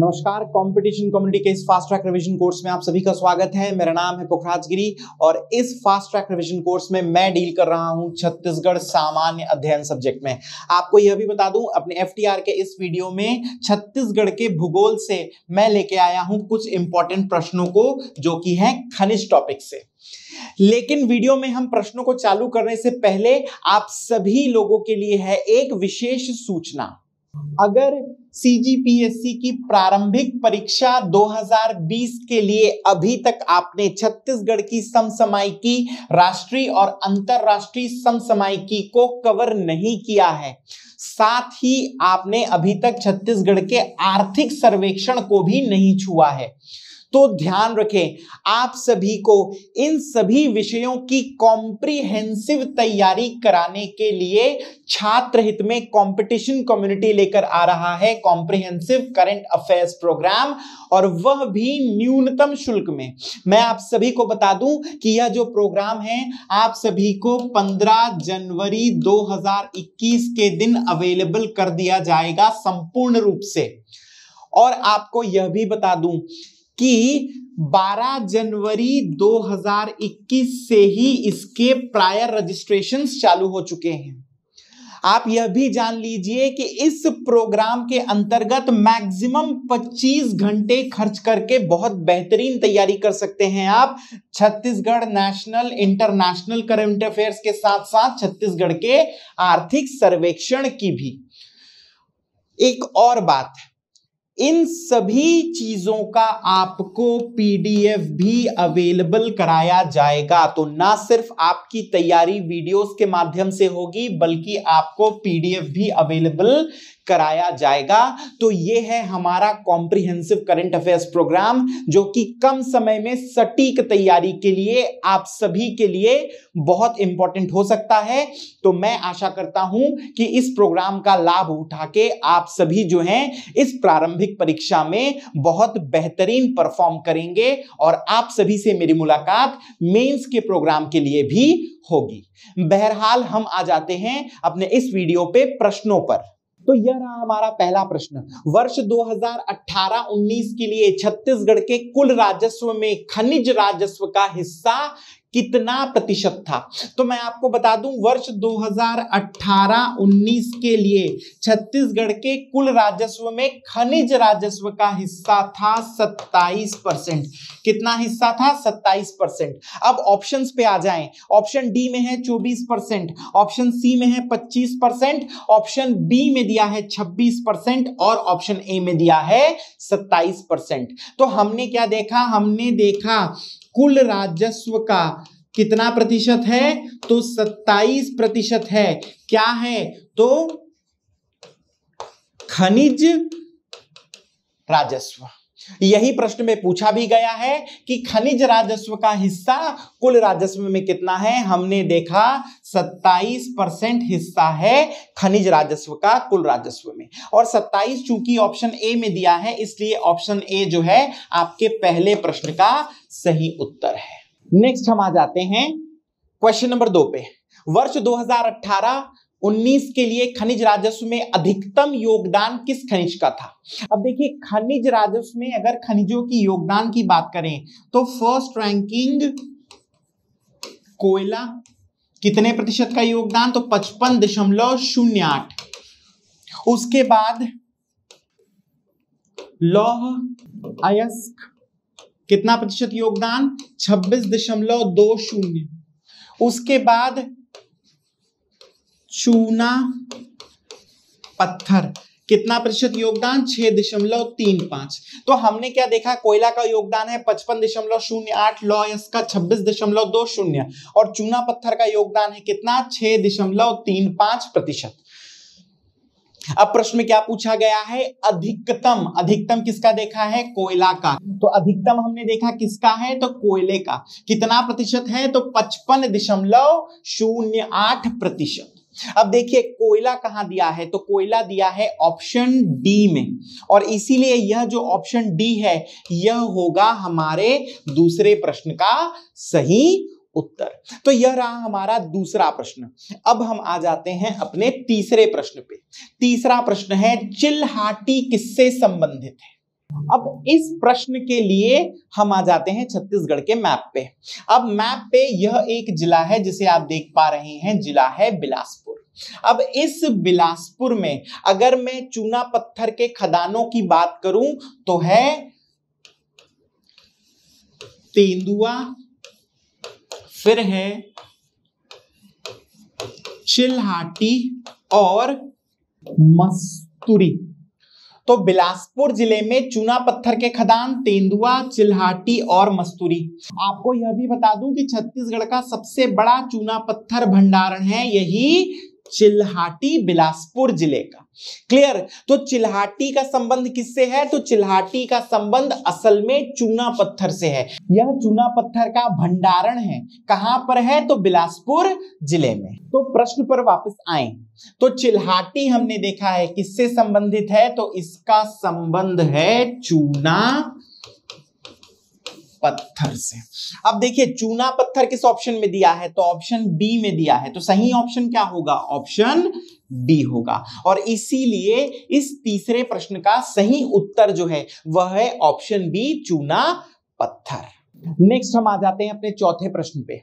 नमस्कार competition community के इस फास्ट ट्रैक रिवीजन कोर्स में आप सभी का स्वागत है मेरा नाम है पुखराज गिरी और इस फास्ट ट्रैक रिवीजन कोर्स में मैं डील कर रहा हूं छत्तीसगढ़ सामान्य अध्ययन सब्जेक्ट में आपको यह भी बता दूं अपने एफ के इस वीडियो में छत्तीसगढ़ के भूगोल से मैं लेके आया हूं कुछ इंपॉर्टेंट प्रश्नों को जो कि है खनिज टॉपिक से लेकिन वीडियो में हम प्रश्नों को चालू करने से पहले आप सभी लोगों के लिए है एक विशेष सूचना अगर सीजीपीएससी की प्रारंभिक परीक्षा 2020 के लिए अभी तक आपने छत्तीसगढ़ की समसमायिकी राष्ट्रीय और अंतर्राष्ट्रीय समसमायिकी को कवर नहीं किया है साथ ही आपने अभी तक छत्तीसगढ़ के आर्थिक सर्वेक्षण को भी नहीं छुआ है तो ध्यान रखें आप सभी को इन सभी विषयों की कॉम्प्रिहेंसिव तैयारी कराने के लिए छात्र हित में कंपटीशन कम्युनिटी लेकर आ रहा है कॉम्प्रिहेंसिव करंट अफेयर्स प्रोग्राम और वह भी न्यूनतम शुल्क में मैं आप सभी को बता दूं कि यह जो प्रोग्राम है आप सभी को 15 जनवरी 2021 के दिन अवेलेबल कर दिया जाएगा संपूर्ण रूप से और आपको यह भी बता दूं कि 12 जनवरी 2021 से ही इसके प्रायर रजिस्ट्रेशन चालू हो चुके हैं आप यह भी जान लीजिए कि इस प्रोग्राम के अंतर्गत मैक्सिमम 25 घंटे खर्च करके बहुत बेहतरीन तैयारी कर सकते हैं आप Chhattisgarh national international current affairs के साथ साथ छत्तीसगढ़ के आर्थिक सर्वेक्षण की भी एक और बात है इन सभी चीजों का आपको पीडीएफ भी अवेलेबल कराया जाएगा तो ना सिर्फ आपकी तैयारी वीडियोस के माध्यम से होगी बल्कि आपको पीडीएफ भी अवेलेबल कराया जाएगा तो ये है हमारा कॉम्प्रिहेंसिव करंट अफेयर्स प्रोग्राम जो कि कम समय में सटीक तैयारी के लिए आप सभी के लिए बहुत इंपॉर्टेंट हो सकता है तो मैं आशा करता हूं कि इस प्रोग्राम का लाभ उठा के आप सभी जो हैं इस प्रारंभिक परीक्षा में बहुत बेहतरीन परफॉर्म करेंगे और आप सभी से मेरी मुलाकात मेंस के प्रोग्राम के लिए भी होगी बहरहाल हम आ जाते हैं अपने इस वीडियो पे प्रश्नों पर तो यह रहा हमारा पहला प्रश्न वर्ष 2018-19 के लिए छत्तीसगढ़ के कुल राजस्व में खनिज राजस्व का हिस्सा कितना प्रतिशत था तो मैं आपको बता दूं वर्ष 2018-19 के लिए छत्तीसगढ़ के कुल राजस्व में खनिज राजस्व का हिस्सा था 27 परसेंट कितना हिस्सा था 27 परसेंट अब ऑप्शंस पे आ जाएं ऑप्शन डी में है 24 परसेंट ऑप्शन सी में है 25 परसेंट ऑप्शन बी में दिया है 26 परसेंट और ऑप्शन ए में दिया है 27 परसेंट तो हमने क्या देखा हमने देखा कुल राजस्व का कितना प्रतिशत है तो 27 प्रतिशत है क्या है तो खनिज राजस्व यही प्रश्न में पूछा भी गया है कि खनिज राजस्व का हिस्सा कुल राजस्व में कितना है हमने देखा सत्ताईस परसेंट हिस्सा है खनिज राजस्व का कुल राजस्व में और सत्ताईस चूंकि ऑप्शन ए में दिया है इसलिए ऑप्शन ए जो है आपके पहले प्रश्न का सही उत्तर है नेक्स्ट हम आ जाते हैं क्वेश्चन नंबर दो पे वर्ष 2018 19 के लिए खनिज राजस्व में अधिकतम योगदान किस खनिज का था अब देखिए खनिज राजस्व में अगर खनिजों की योगदान की बात करें तो फर्स्ट रैंकिंग कोयला कितने प्रतिशत का योगदान तो पचपन दशमलव शून्य आठ उसके बाद लौह अयस्क कितना प्रतिशत योगदान छब्बीस दशमलव दो शून्य उसके बाद चूना पत्थर कितना प्रतिशत योगदान छह दशमलव तीन पांच तो हमने क्या देखा कोयला का योगदान है पचपन दशमलव शून्य आठ लॉयस का छब्बीस दशमलव दो शून्य और चूना पत्थर का योगदान है कितना छह दशमलव तीन पांच प्रतिशत अब प्रश्न में क्या पूछा गया है अधिकतम अधिकतम किसका देखा है कोयला का तो अधिकतम हमने देखा किसका है तो कोयले का कितना प्रतिशत है तो पचपन दशमलव शून्य आठ प्रतिशत अब देखिए कोयला कहां दिया है तो कोयला दिया है ऑप्शन डी में और इसीलिए यह जो ऑप्शन डी है यह होगा हमारे दूसरे प्रश्न का सही उत्तर तो यह रहा हमारा दूसरा प्रश्न अब हम आ जाते हैं अपने तीसरे प्रश्न पे तीसरा प्रश्न है चिल्हाटी किससे संबंधित है अब इस प्रश्न के लिए हम आ जाते हैं छत्तीसगढ़ के मैप पे अब मैप पे यह एक जिला है जिसे आप देख पा रहे हैं जिला है बिलासपुर अब इस बिलासपुर में अगर मैं चूना पत्थर के खदानों की बात करूं तो है तेंदुआ फिर है चिल्हाटी और मस्तुरी तो बिलासपुर जिले में चूना पत्थर के खदान तेंदुआ चिल्हाटी और मस्तूरी आपको यह भी बता दूं कि छत्तीसगढ़ का सबसे बड़ा चूना पत्थर भंडारण है यही चिल्हाटी बिलासपुर जिले का क्लियर तो चिल्हाटी का संबंध किससे है तो चिल्हाटी का संबंध असल में चूना पत्थर से है यह चूना पत्थर का भंडारण है कहां पर है तो बिलासपुर जिले में तो प्रश्न पर वापस आए तो चिल्हाटी हमने देखा है किससे संबंधित है तो इसका संबंध है चूना पत्थर से अब देखिए चूना पत्थर किस ऑप्शन में दिया है तो ऑप्शन बी में दिया है तो सही ऑप्शन क्या होगा ऑप्शन बी होगा और इसीलिए इस तीसरे प्रश्न का सही उत्तर जो है वह है ऑप्शन बी चूना पत्थर नेक्स्ट हम आ जाते हैं अपने चौथे प्रश्न पे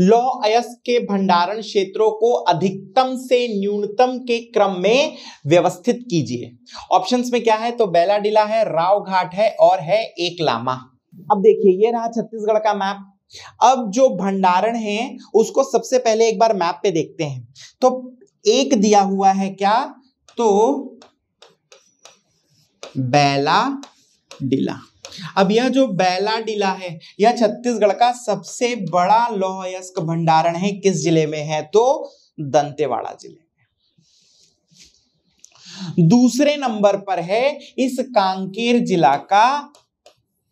लौह अयस्क के भंडारण क्षेत्रों को अधिकतम से न्यूनतम के क्रम में व्यवस्थित कीजिए ऑप्शंस में क्या है तो बेलाडिला है राव घाट है और है एकलामा अब देखिए ये रहा छत्तीसगढ़ का मैप अब जो भंडारण है उसको सबसे पहले एक बार मैप पे देखते हैं तो एक दिया हुआ है क्या तो बैला डीला अब यह जो बैला डीला है यह छत्तीसगढ़ का सबसे बड़ा लौह भंडारण है किस जिले में है तो दंतेवाड़ा जिले में दूसरे नंबर पर है इस कांकेर जिला का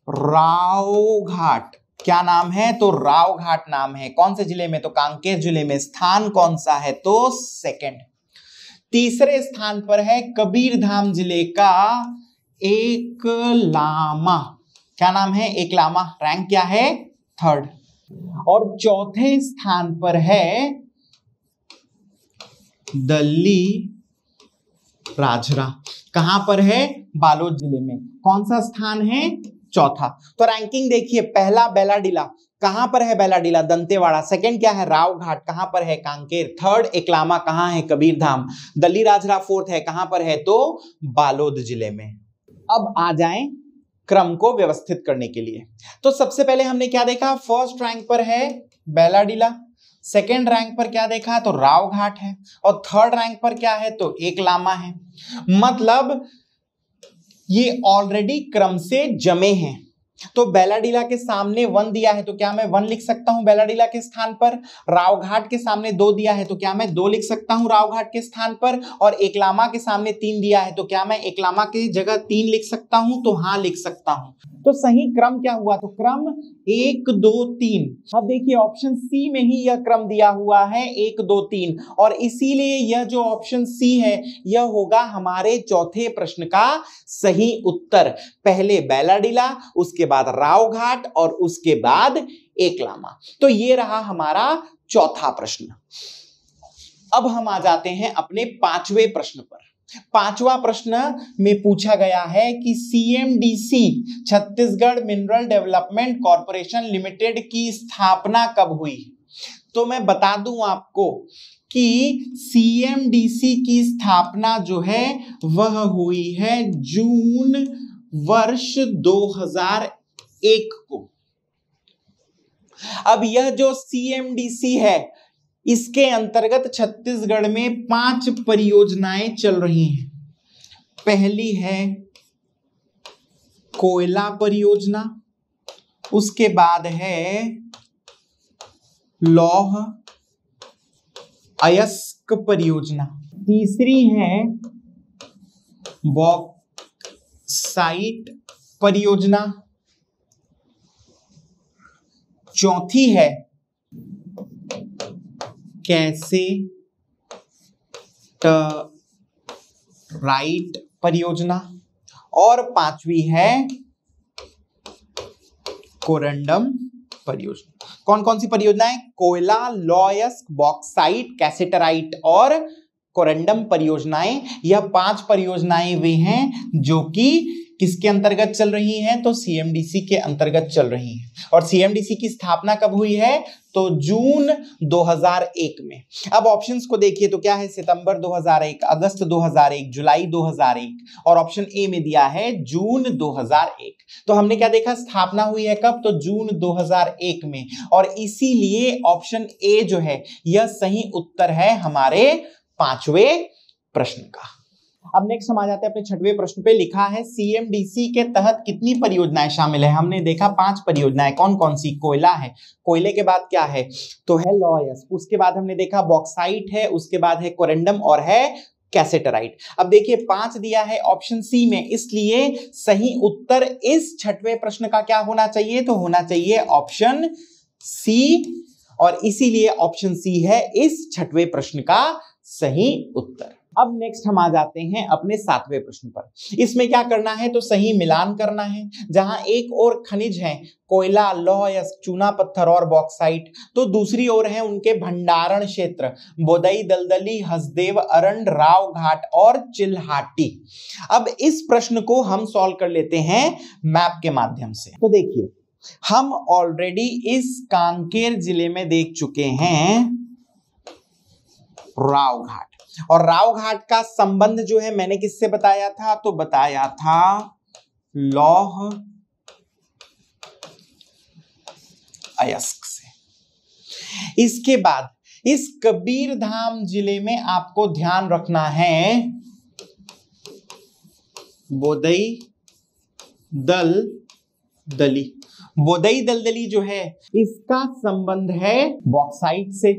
रावघाट क्या नाम है तो रावघाट नाम है कौन से जिले में तो कांकेर जिले में स्थान कौन सा है तो सेकंड तीसरे स्थान पर है कबीरधाम जिले का एक लामा क्या नाम है एक लामा रैंक क्या है थर्ड और चौथे स्थान पर है दल्ली राजरा कहां पर है बालोद जिले में कौन सा स्थान है चौथा तो रैंकिंग देखिए पहला बेलाडीला कहां पर है बेलाडीला दंतेवाड़ा सेकंड क्या है राव घाट कहां पर है कांकेर थर्ड एकलामा कहां है कबीरधाम दली राजरा फोर्थ है कहां पर है तो बालोद जिले में अब आ जाएं क्रम को व्यवस्थित करने के लिए तो सबसे पहले हमने क्या देखा फर्स्ट रैंक पर है बेलाडीला सेकेंड रैंक पर क्या देखा तो रावघाट है और थर्ड रैंक पर क्या है तो एकलामा है मतलब ये ऑलरेडी क्रम से जमे हैं तो बेलाडीला के सामने वन दिया है तो क्या मैं वन लिख सकता हूं बेलाडीला के स्थान पर रावघाट के सामने दो दिया है तो क्या मैं दो लिख सकता हूं रावघाट के स्थान पर और एकलामा के सामने तीन दिया है तो क्या मैं एकलामा की जगह तीन लिख सकता हूं तो हां लिख सकता हूं तो सही क्रम क्या हुआ तो क्रम एक दो तीन अब देखिए ऑप्शन सी में ही यह क्रम दिया हुआ है एक दो तीन और इसीलिए यह जो ऑप्शन सी है यह होगा हमारे चौथे प्रश्न का सही उत्तर पहले बैलाडीला उसके बाद रावघाट और उसके बाद एकलामा तो ये रहा हमारा चौथा प्रश्न अब हम आ जाते हैं अपने पांचवें प्रश्न पर पांचवा प्रश्न में पूछा गया है कि CMDC Chhattisgarh mineral development corporation limited की स्थापना कब हुई तो मैं बता दूं आपको कि सीएमडीसी की स्थापना जो है वह हुई है जून वर्ष 2001 को अब यह जो सीएमडीसी है इसके अंतर्गत छत्तीसगढ़ में पांच परियोजनाएं चल रही हैं पहली है कोयला परियोजना उसके बाद है लौह अयस्क परियोजना तीसरी है बॉक्साइट परियोजना चौथी है कैसे राइट परियोजना और पांचवी है कोरंडम परियोजना कौन कौन सी परियोजनाएं कोयला लॉयस्क बॉक्साइट कैसेटराइट और कोरंडम परियोजनाएं यह पांच परियोजनाएं वे हैं जो कि किसके अंतर्गत चल रही हैं तो सीएमडीसी के अंतर्गत चल रही हैं और सीएमडीसी की स्थापना कब हुई है तो जून 2001 में अब ऑप्शंस को देखिए तो क्या है सितंबर 2001 अगस्त 2001 जुलाई 2001 और ऑप्शन ए में दिया है जून 2001 तो हमने क्या देखा स्थापना हुई है कब तो जून 2001 में और इसीलिए ऑप्शन ए जो है यह सही उत्तर है हमारे पांचवें प्रश्न का अब नेक्स्ट हम आ जाते हैं अपने छठवें प्रश्न पे लिखा है सीएमडीसी के तहत कितनी परियोजनाएं शामिल है हमने देखा पांच परियोजनाएं कौन कौन सी कोयला है कोयले के बाद क्या है तो है लॉयस उसके बाद हमने देखा बॉक्साइट है उसके बाद है कोरेंडम और है कैसेटराइट अब देखिए पांच दिया है ऑप्शन सी में इसलिए सही उत्तर इस छठवें प्रश्न का क्या होना चाहिए तो होना चाहिए ऑप्शन सी और इसीलिए ऑप्शन सी है इस छठवें प्रश्न का सही उत्तर अब नेक्स्ट हम आ जाते हैं अपने सातवें प्रश्न पर इसमें क्या करना है तो सही मिलान करना है जहां एक और खनिज है कोयला लौह या चूना पत्थर और बॉक्साइट तो दूसरी ओर है उनके भंडारण क्षेत्र बोदई दलदली हसदेव अरण राव घाट और चिल्हाटी अब इस प्रश्न को हम सॉल्व कर लेते हैं मैप के माध्यम से तो देखिए हम ऑलरेडी इस कांकेर जिले में देख चुके हैं राव घाट और राव घाट का संबंध जो है मैंने किससे बताया था तो बताया था लौह अयस्क से इसके बाद इस कबीर धाम जिले में आपको ध्यान रखना है बोदई दल दली बोदई दलदली जो है इसका संबंध है बॉक्साइट से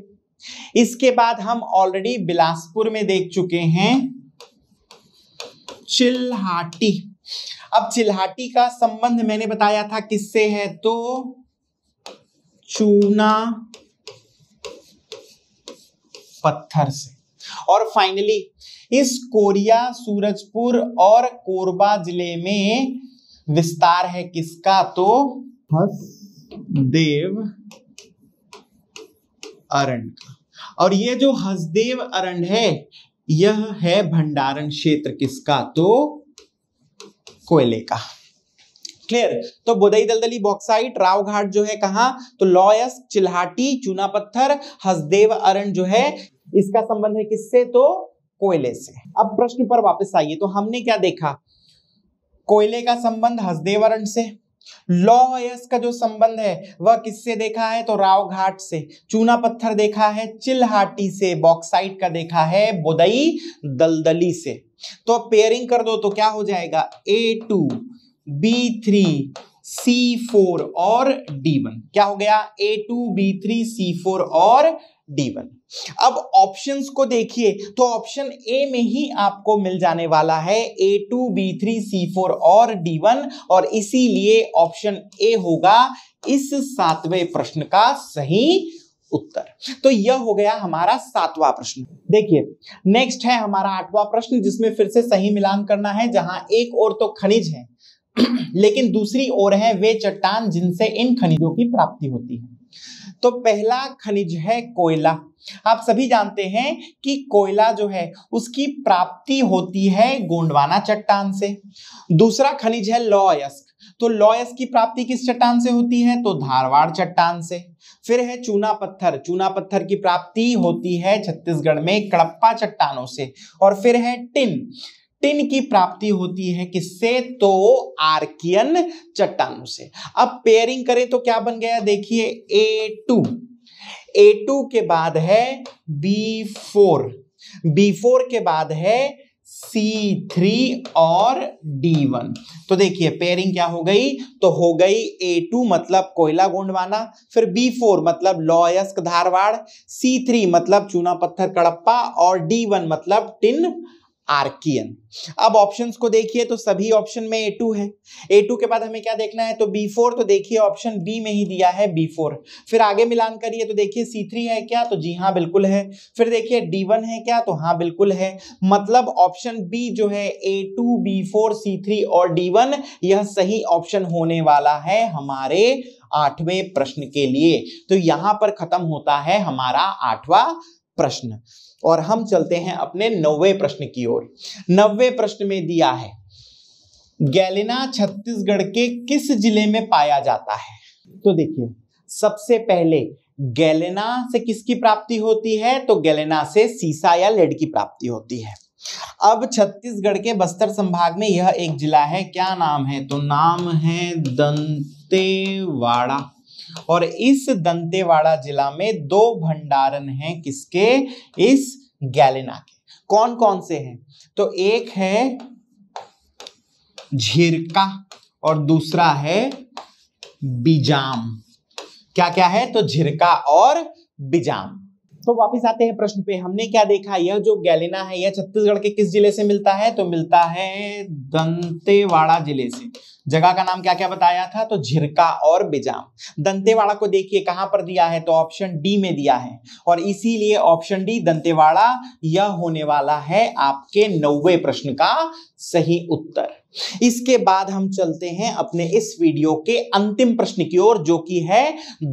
इसके बाद हम ऑलरेडी बिलासपुर में देख चुके हैं चिल्हाटी अब चिल्हाटी का संबंध मैंने बताया था किससे है तो चूना पत्थर से और फाइनली इस कोरिया सूरजपुर और कोरबा जिले में विस्तार है किसका तो हसदेव अरण्य और ये जो हसदेव अरण्य है यह है भंडारण क्षेत्र किसका तो कोयले का क्लियर तो बोदई दलदली बॉक्साइट रावघाट जो है कहा तो लॉयस चिल्हाटी चूना पत्थर हसदेव अरण जो है इसका संबंध है किससे तो कोयले से अब प्रश्न पर वापस आइए तो हमने क्या देखा कोयले का संबंध हसदेव अरण से लौह अयस्क का जो संबंध है वह किससे देखा है तो राव घाट से चूना पत्थर देखा है चिल्हाटी से बॉक्साइट का देखा है बोदई दलदली से तो अब पेयरिंग कर दो तो क्या हो जाएगा A two B three C four और डी वन क्या हो गया A two B three C four और डी वन अब ऑप्शंस को देखिए तो ऑप्शन ए में ही आपको मिल जाने वाला है A two B three C four और डी वन और इसीलिए ऑप्शन ए होगा इस सातवें प्रश्न का सही उत्तर तो यह हो गया हमारा सातवां प्रश्न देखिए नेक्स्ट है हमारा आठवां प्रश्न जिसमें फिर से सही मिलान करना है जहां एक और तो खनिज है लेकिन दूसरी ओर है वे चट्टान जिनसे इन खनिजों की प्राप्ति होती है तो पहला खनिज है कोयला आप सभी जानते हैं कि कोयला जो है उसकी प्राप्ति होती है गोंडवाना चट्टान से दूसरा खनिज है लॉयस्क तो लोयस्क की प्राप्ति किस चट्टान से होती है तो धारवाड़ चट्टान से फिर है चूना पत्थर चूना पत्थर की प्राप्ति होती है छत्तीसगढ़ में कड़प्पा चट्टानों से और फिर है टिन टिन की प्राप्ति होती है किससे तो आर्कियन चट्टानों से अब पेयरिंग करें तो क्या बन गया देखिए ए टू ए टू के बाद है बी फोर बी फोर के बाद है सी थ्री और डी वन तो देखिए पेयरिंग क्या हो गई तो हो गई ए टू मतलब कोयला गोंडवाना फिर बी फोर मतलब लॉयस्क धारवाड़ सी थ्री मतलब चूना पत्थर कड़प्पा और डी वन मतलब टिन आर्कियन अब ऑप्शंस को देखिए तो सभी ऑप्शन में ए टू है ए टू के बाद हमें क्या देखना है तो बी फोर तो देखिए ऑप्शन बी में ही दिया है बी फोर फिर आगे मिलान करिए तो देखिए सी थ्री है क्या तो जी हाँ बिल्कुल है फिर देखिए डी वन है क्या तो हाँ बिल्कुल है मतलब ऑप्शन बी जो है A two B four C three और डी वन यह सही ऑप्शन होने वाला है हमारे आठवें प्रश्न के लिए तो यहां पर खत्म होता है हमारा आठवां प्रश्न और हम चलते हैं अपने नवे प्रश्न की ओर नवे प्रश्न में दिया है गैलिना छत्तीसगढ़ के किस जिले में पाया जाता है तो देखिए सबसे पहले गैलेना से किसकी प्राप्ति होती है तो गैलेना से सीसा या लेड की प्राप्ति होती है अब छत्तीसगढ़ के बस्तर संभाग में यह एक जिला है क्या नाम है तो नाम है दंतेवाड़ा और इस दंतेवाड़ा जिला में दो भंडारण हैं किसके इस गैलेना के कौन कौन से हैं तो एक है झिरका और दूसरा है बिजाम क्या क्या है तो झिरका और बिजाम तो वापस आते हैं प्रश्न पे हमने क्या देखा यह जो गैलेना है यह छत्तीसगढ़ के किस जिले से मिलता है तो मिलता है दंतेवाड़ा जिले से जगह का नाम क्या क्या बताया था तो झिरका और बिजाम दंतेवाड़ा को देखिए कहां पर दिया है तो ऑप्शन डी में दिया है और इसीलिए ऑप्शन डी दंतेवाड़ा यह होने वाला है आपके नौवे प्रश्न का सही उत्तर इसके बाद हम चलते हैं अपने इस वीडियो के अंतिम प्रश्न की ओर जो कि है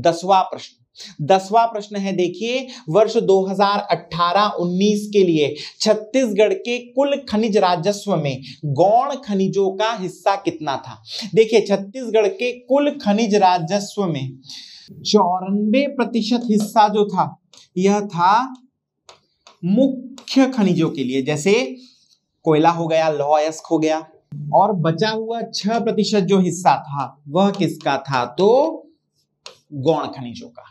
दसवां प्रश्न दसवा प्रश्न है देखिए वर्ष 2018-19 के लिए छत्तीसगढ़ के कुल खनिज राजस्व में गौण खनिजों का हिस्सा कितना था देखिए छत्तीसगढ़ के कुल खनिज राजस्व में चौरानबे प्रतिशत हिस्सा जो था यह था मुख्य खनिजों के लिए जैसे कोयला हो गया लौह अयस्क हो गया और बचा हुआ छह प्रतिशत जो हिस्सा था वह किसका था तो गौण खनिजों का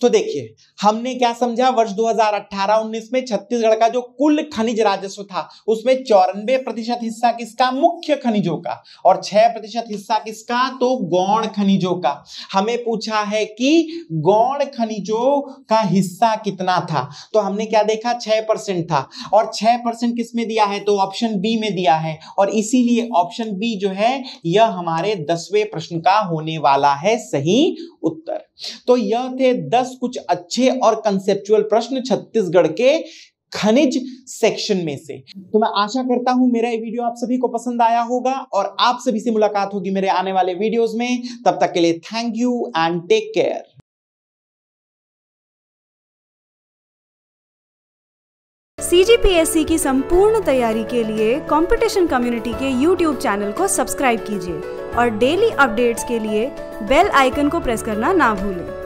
तो देखिए हमने क्या समझा वर्ष 2018-19 में छत्तीसगढ़ का जो कुल खनिज राजस्व था उसमें चौरानवे प्रतिशत हिस्सा किसका मुख्य खनिजों का और छह प्रतिशत हिस्सा किसका तो गौण खनिजों का हमें पूछा है कि गौण खनिजों का हिस्सा कितना था तो हमने क्या देखा छह परसेंट था और छह परसेंट किसमें दिया है तो ऑप्शन बी में दिया है और इसीलिए ऑप्शन बी जो है यह हमारे दसवें प्रश्न का होने वाला है सही उत्तर तो यह थे दस कुछ अच्छे अच्छे और कंसेप्चुअल प्रश्न छत्तीसगढ़ के खनिज सेक्शन में से तो मैं आशा करता हूं मेरा ये वीडियो आप सभी को पसंद आया होगा और आप सभी से मुलाकात होगी मेरे आने वाले वीडियोस में तब तक के लिए thank you and take care CGPSC की संपूर्ण तैयारी के लिए कंपटीशन कम्युनिटी के यूट्यूब चैनल को सब्सक्राइब कीजिए और डेली अपडेट्स के लिए बेल आइकन को प्रेस करना ना भूलें